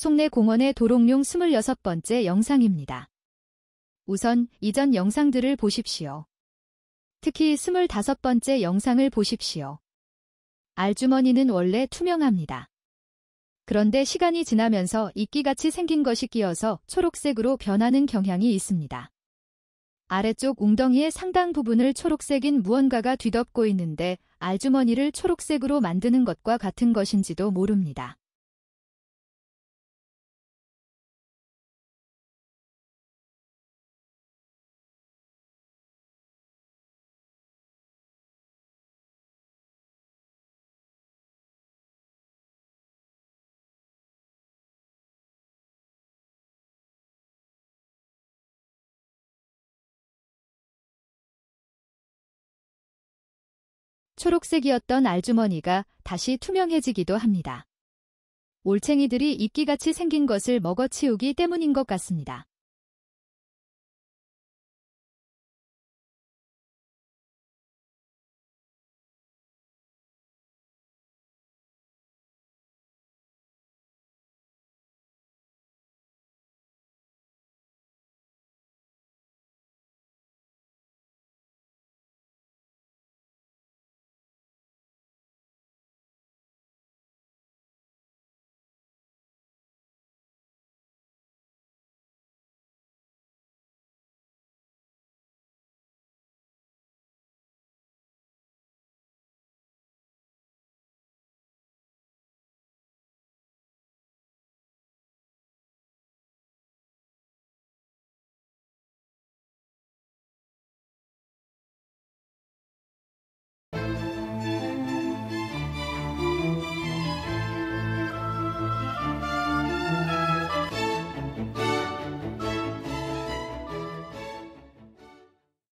송내 공원의 도롱룡 26번째 영상입니다. 우선 이전 영상들을 보십시오. 특히 25번째 영상을 보십시오. 알주머니는 원래 투명합니다. 그런데 시간이 지나면서 이끼같이 생긴 것이 끼어서 초록색으로 변하는 경향이 있습니다. 아래쪽 웅덩이의 상당 부분을 초록색인 무언가가 뒤덮고 있는데 알주머니를 초록색으로 만드는 것과 같은 것인지도 모릅니다. 초록색이었던 알주머니가 다시 투명해지기도 합니다. 올챙이들이 이끼같이 생긴 것을 먹어치우기 때문인 것 같습니다.